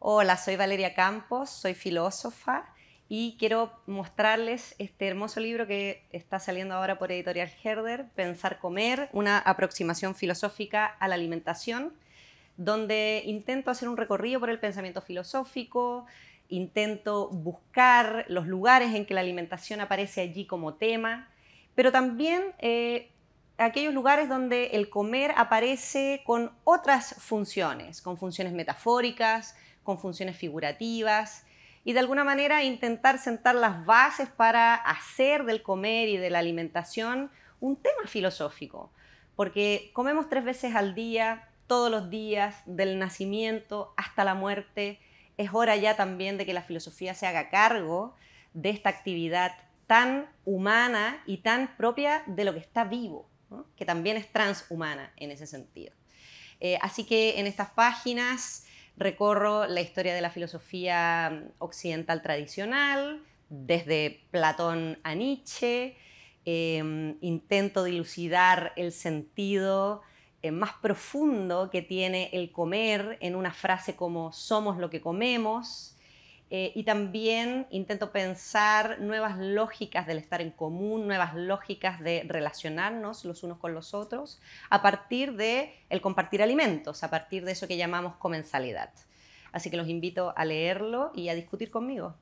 Hola, soy Valeria Campos, soy filósofa y quiero mostrarles este hermoso libro que está saliendo ahora por Editorial Herder, Pensar Comer, una aproximación filosófica a la alimentación, donde intento hacer un recorrido por el pensamiento filosófico, intento buscar los lugares en que la alimentación aparece allí como tema, pero también eh, aquellos lugares donde el comer aparece con otras funciones, con funciones metafóricas, con funciones figurativas y de alguna manera intentar sentar las bases para hacer del comer y de la alimentación un tema filosófico, porque comemos tres veces al día, todos los días, del nacimiento hasta la muerte. Es hora ya también de que la filosofía se haga cargo de esta actividad tan humana y tan propia de lo que está vivo, que también es transhumana en ese sentido. Eh, así que en estas páginas recorro la historia de la filosofía mm, occidental tradicional, desde Platón a Nietzsche, em, intento dilucidar el sentido eh, más profundo que tiene el comer en una frase como somos lo que comemos, eh, y también intento pensar nuevas lógicas del estar en común, nuevas lógicas de relacionarnos los unos con los otros, a partir de el compartir alimentos, a partir de eso que llamamos comensalidad. Así que los invito a leerlo y a discutir conmigo.